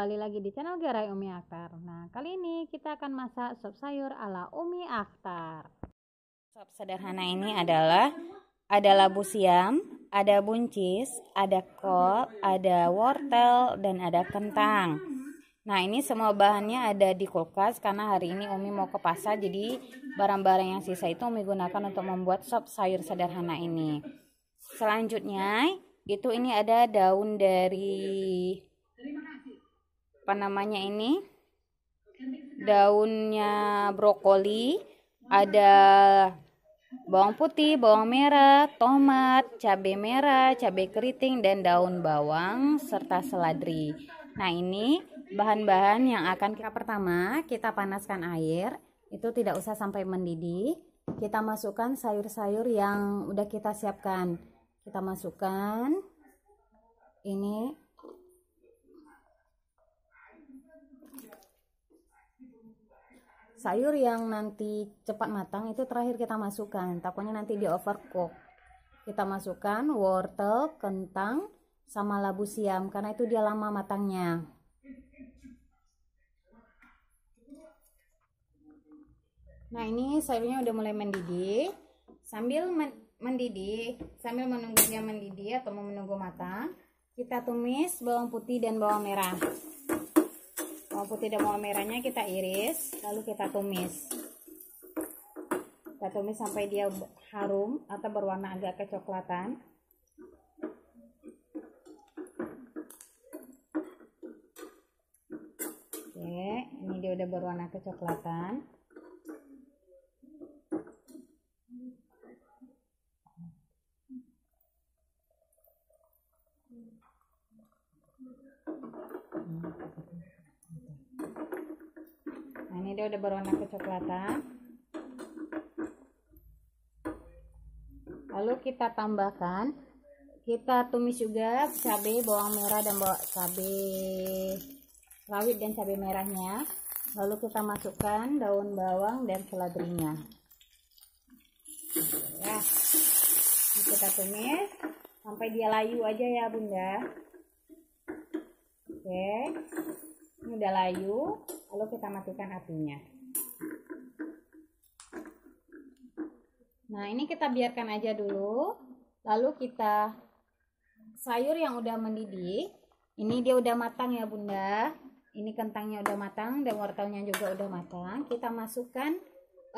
kembali lagi di channel Gerai Umi Akhtar. Nah, kali ini kita akan masak sop sayur ala Umi Akhtar. Sop sederhana ini adalah ada labu siam, ada buncis, ada kol, ada wortel, dan ada kentang. Nah, ini semua bahannya ada di kulkas karena hari ini Umi mau ke pasar jadi barang-barang yang sisa itu Umi gunakan untuk membuat sop sayur sederhana ini. Selanjutnya, itu ini ada daun dari apa namanya ini daunnya brokoli ada bawang putih bawang merah tomat cabai merah cabai keriting dan daun bawang serta seladri nah ini bahan-bahan yang akan kita pertama kita panaskan air itu tidak usah sampai mendidih kita masukkan sayur-sayur yang udah kita siapkan kita masukkan ini sayur yang nanti cepat matang itu terakhir kita masukkan takutnya nanti di overcook kita masukkan wortel kentang sama labu siam karena itu dia lama matangnya nah ini sayurnya udah mulai mendidih sambil men mendidih sambil menunggu dia mendidih atau mau menunggu matang kita tumis bawang putih dan bawang merah mau putih dan bawang merahnya kita iris lalu kita tumis kita tumis sampai dia harum atau berwarna agak kecoklatan oke ini dia udah berwarna kecoklatan dia udah berwarna kecoklatan lalu kita tambahkan kita tumis juga cabai bawang merah dan bawang cabai rawit dan cabai merahnya lalu kita masukkan daun bawang dan seladrinya ya ini kita tumis sampai dia layu aja ya bunda oke ini udah layu lalu kita matikan apinya nah ini kita biarkan aja dulu lalu kita sayur yang udah mendidih ini dia udah matang ya bunda ini kentangnya udah matang dan wortelnya juga udah matang kita masukkan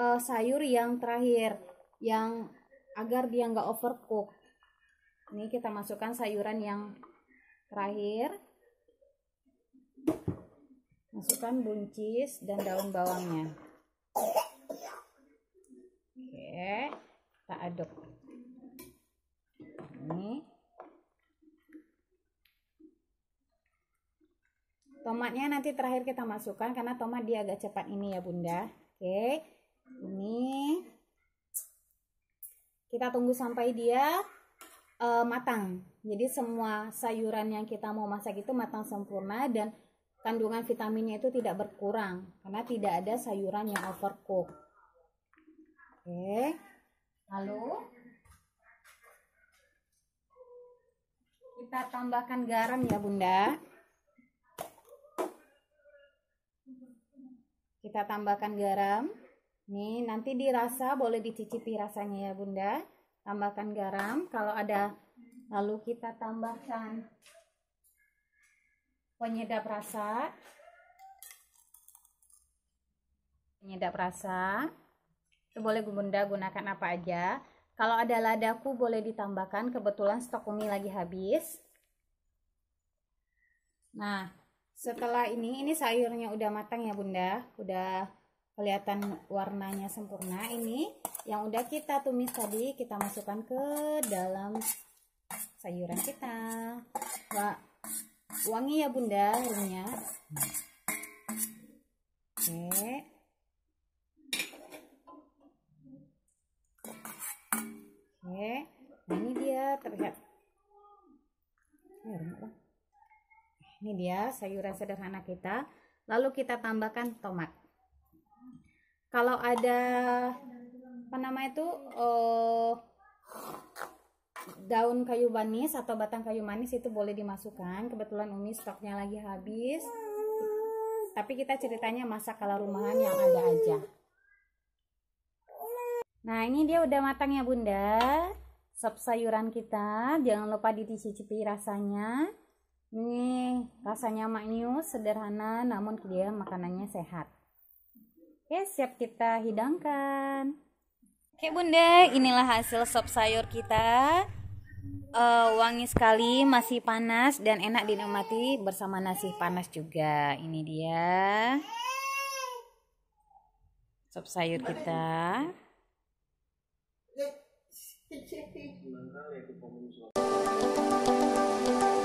uh, sayur yang terakhir yang agar dia nggak overcook ini kita masukkan sayuran yang terakhir masukkan buncis dan daun bawangnya oke kita aduk ini tomatnya nanti terakhir kita masukkan karena tomat dia agak cepat ini ya bunda oke ini kita tunggu sampai dia uh, matang jadi semua sayuran yang kita mau masak itu matang sempurna dan kandungan vitaminnya itu tidak berkurang karena tidak ada sayuran yang overcook. Oke. Lalu kita tambahkan garam ya, Bunda. Kita tambahkan garam. Nih, nanti dirasa boleh dicicipi rasanya ya, Bunda. Tambahkan garam kalau ada lalu kita tambahkan penyedap rasa penyedap rasa itu boleh bunda gunakan apa aja kalau ada ladaku boleh ditambahkan kebetulan stok umi lagi habis nah setelah ini ini sayurnya udah matang ya bunda udah kelihatan warnanya sempurna ini yang udah kita tumis tadi kita masukkan ke dalam sayuran kita Wah, wangi ya bunda harumnya oke oke nah, ini dia terlihat ini dia sayuran sederhana kita lalu kita tambahkan tomat kalau ada apa namanya itu oh, daun kayu manis atau batang kayu manis itu boleh dimasukkan kebetulan Umi stoknya lagi habis tapi kita ceritanya masak kalau rumahan yang ada aja nah ini dia udah matang ya bunda sop sayuran kita jangan lupa dicicipi rasanya nih rasanya maknyus sederhana namun dia makanannya sehat oke siap kita hidangkan Oke bunda, inilah hasil sop sayur kita uh, Wangi sekali, masih panas dan enak dinikmati bersama nasi panas juga Ini dia Sop sayur kita Thank you.